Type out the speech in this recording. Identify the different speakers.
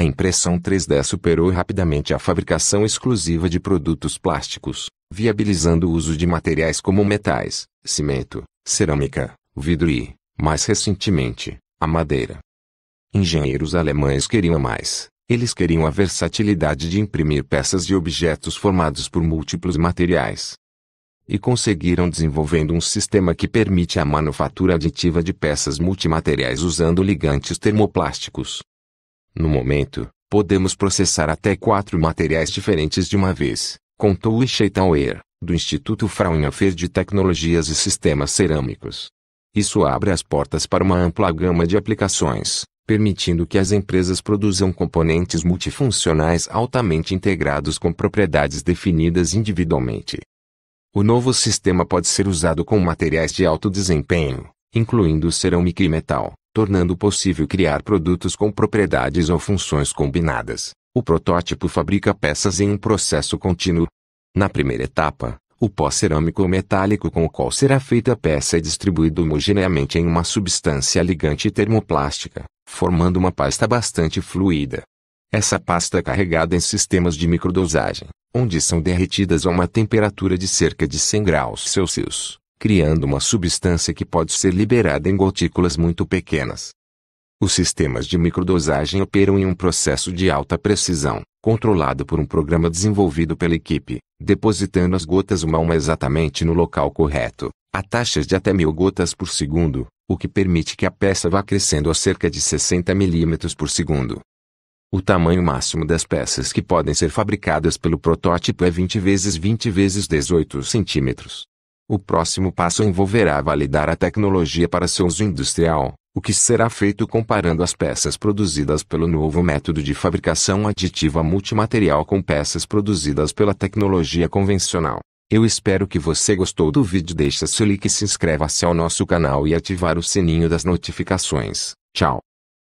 Speaker 1: A impressão 3D superou rapidamente a fabricação exclusiva de produtos plásticos, viabilizando o uso de materiais como metais, cimento, cerâmica, vidro e, mais recentemente, a madeira. Engenheiros alemães queriam mais. Eles queriam a versatilidade de imprimir peças e objetos formados por múltiplos materiais. E conseguiram desenvolvendo um sistema que permite a manufatura aditiva de peças multimateriais usando ligantes termoplásticos. No momento, podemos processar até quatro materiais diferentes de uma vez, contou Sheitauer, do Instituto Fraunhofer de Tecnologias e Sistemas Cerâmicos. Isso abre as portas para uma ampla gama de aplicações, permitindo que as empresas produzam componentes multifuncionais altamente integrados com propriedades definidas individualmente. O novo sistema pode ser usado com materiais de alto desempenho, incluindo cerâmica e metal, tornando possível criar produtos com propriedades ou funções combinadas. O protótipo fabrica peças em um processo contínuo. Na primeira etapa, o pó cerâmico ou metálico com o qual será feita a peça é distribuído homogeneamente em uma substância ligante termoplástica, formando uma pasta bastante fluida. Essa pasta é carregada em sistemas de microdosagem, onde são derretidas a uma temperatura de cerca de 100 graus Celsius criando uma substância que pode ser liberada em gotículas muito pequenas. Os sistemas de microdosagem operam em um processo de alta precisão, controlado por um programa desenvolvido pela equipe, depositando as gotas uma a uma exatamente no local correto, a taxas de até mil gotas por segundo, o que permite que a peça vá crescendo a cerca de 60 milímetros por segundo. O tamanho máximo das peças que podem ser fabricadas pelo protótipo é 20 vezes 20 vezes 18 centímetros. O próximo passo envolverá validar a tecnologia para seu uso industrial, o que será feito comparando as peças produzidas pelo novo método de fabricação aditiva multimaterial com peças produzidas pela tecnologia convencional. Eu espero que você gostou do vídeo. Deixa seu like, se inscreva-se ao nosso canal e ativar o sininho das notificações. Tchau.